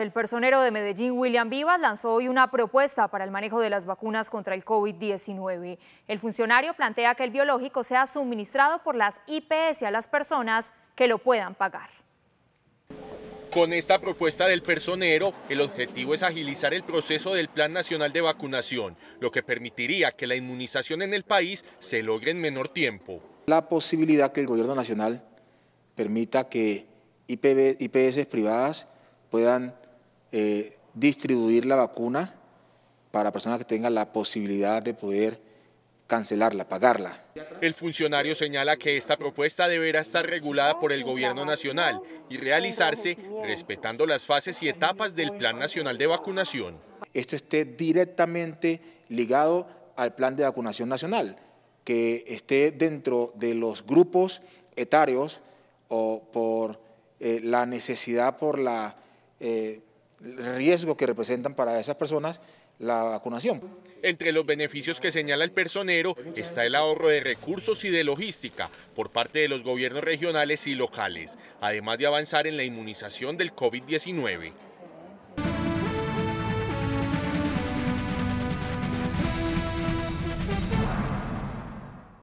El personero de Medellín, William Vivas, lanzó hoy una propuesta para el manejo de las vacunas contra el COVID-19. El funcionario plantea que el biológico sea suministrado por las IPS a las personas que lo puedan pagar. Con esta propuesta del personero, el objetivo es agilizar el proceso del Plan Nacional de Vacunación, lo que permitiría que la inmunización en el país se logre en menor tiempo. La posibilidad que el Gobierno Nacional permita que IPS privadas puedan eh, distribuir la vacuna para personas que tengan la posibilidad de poder cancelarla, pagarla. El funcionario señala que esta propuesta deberá estar regulada por el gobierno nacional y realizarse respetando las fases y etapas del Plan Nacional de Vacunación. Esto esté directamente ligado al Plan de Vacunación Nacional, que esté dentro de los grupos etarios o por eh, la necesidad, por la... Eh, riesgo que representan para esas personas la vacunación. Entre los beneficios que señala el personero está el ahorro de recursos y de logística por parte de los gobiernos regionales y locales, además de avanzar en la inmunización del COVID-19.